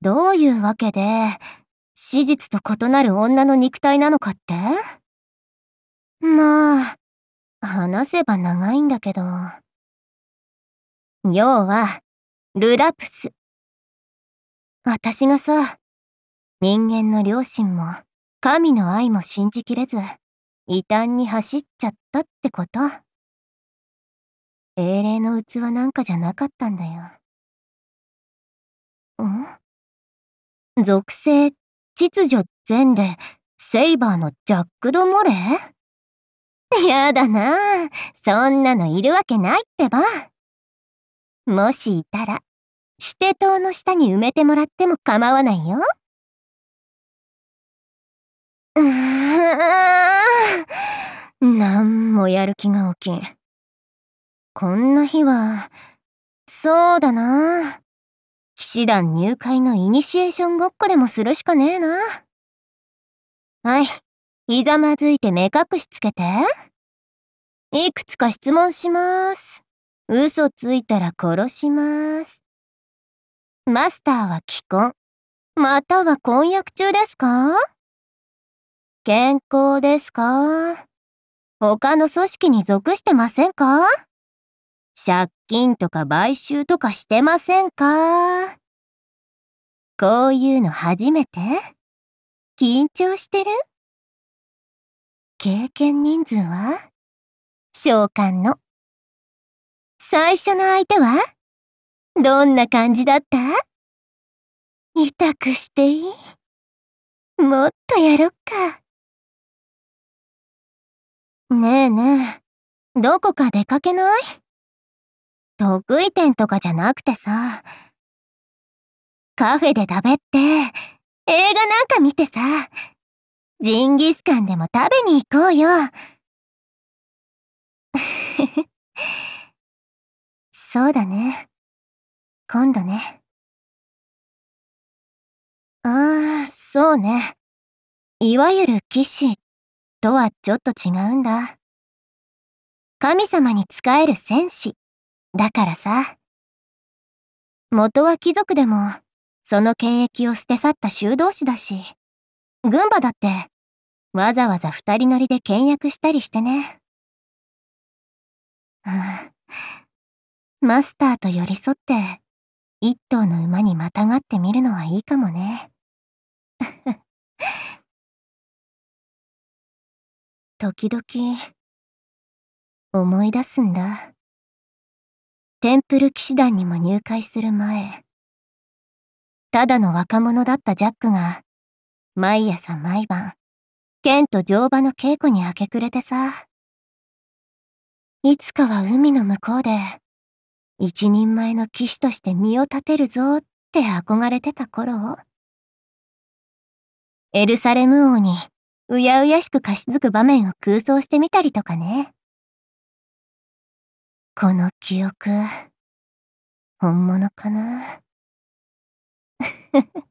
どういうわけで、史実と異なる女の肉体なのかってまあ、話せば長いんだけど。要は、ルラプス。私がさ、人間の良心も、神の愛も信じきれず、異端に走っちゃったってこと英霊の器なんかじゃなかったんだよ。ん属性、秩序全で、セイバーのジャック・ド・モレやだなそんなのいるわけないってば。もしいたら、指定塔の下に埋めてもらっても構わないよ。うーん、なんもやる気が起きん。こんな日は、そうだな騎士団入会のイニシエーションごっこでもするしかねえな。はい、ひざまずいて目隠しつけて。いくつか質問します。嘘ついたら殺します。マスターは既婚、または婚約中ですか健康ですか他の組織に属してませんか借金とか買収とかしてませんかこういうの初めて緊張してる経験人数は召喚の。最初の相手はどんな感じだった痛くしていいもっとやろっか。ねえねえ、どこか出かけない得意点とかじゃなくてさ。カフェで食べって、映画なんか見てさ、ジンギスカンでも食べに行こうよ。そうだね。今度ね。ああ、そうね。いわゆる騎士とはちょっと違うんだ。神様に仕える戦士だからさ。元は貴族でも、その権益を捨て去った修道士だし、群馬だって、わざわざ二人乗りで倹約したりしてね。マスターと寄り添って、一頭の馬にまたがってみるのはいいかもね。時々、思い出すんだ。テンプル騎士団にも入会する前、ただの若者だったジャックが、毎朝毎晩、剣と乗馬の稽古に明け暮れてさ。いつかは海の向こうで、一人前の騎士として身を立てるぞって憧れてた頃エルサレム王にうやうやしく貸し付く場面を空想してみたりとかね。この記憶、本物かな